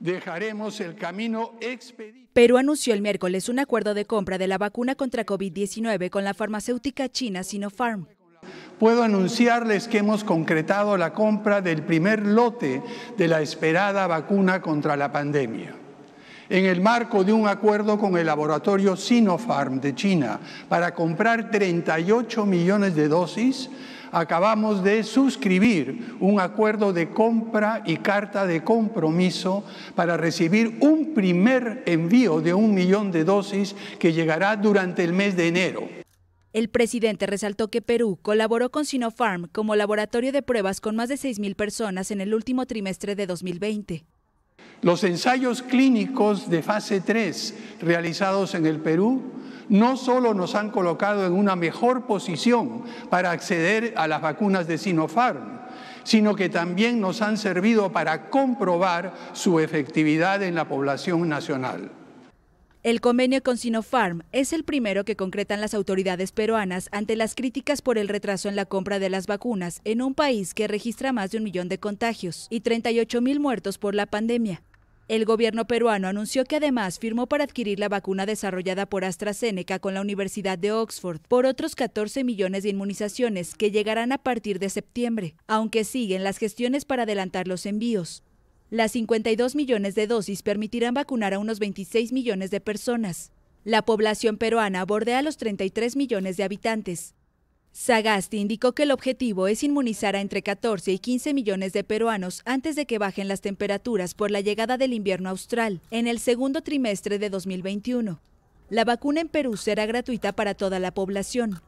dejaremos el camino expedito. Perú anunció el miércoles un acuerdo de compra de la vacuna contra COVID-19 con la farmacéutica china Sinopharm. Puedo anunciarles que hemos concretado la compra del primer lote de la esperada vacuna contra la pandemia. En el marco de un acuerdo con el laboratorio Sinopharm de China para comprar 38 millones de dosis, acabamos de suscribir un acuerdo de compra y carta de compromiso para recibir un primer envío de un millón de dosis que llegará durante el mes de enero. El presidente resaltó que Perú colaboró con Sinopharm como laboratorio de pruebas con más de 6.000 personas en el último trimestre de 2020. Los ensayos clínicos de fase 3 realizados en el Perú no solo nos han colocado en una mejor posición para acceder a las vacunas de Sinopharm, sino que también nos han servido para comprobar su efectividad en la población nacional. El convenio con Sinopharm es el primero que concretan las autoridades peruanas ante las críticas por el retraso en la compra de las vacunas en un país que registra más de un millón de contagios y 38 mil muertos por la pandemia. El gobierno peruano anunció que además firmó para adquirir la vacuna desarrollada por AstraZeneca con la Universidad de Oxford por otros 14 millones de inmunizaciones que llegarán a partir de septiembre, aunque siguen las gestiones para adelantar los envíos. Las 52 millones de dosis permitirán vacunar a unos 26 millones de personas. La población peruana bordea los 33 millones de habitantes. Sagasti indicó que el objetivo es inmunizar a entre 14 y 15 millones de peruanos antes de que bajen las temperaturas por la llegada del invierno austral en el segundo trimestre de 2021. La vacuna en Perú será gratuita para toda la población.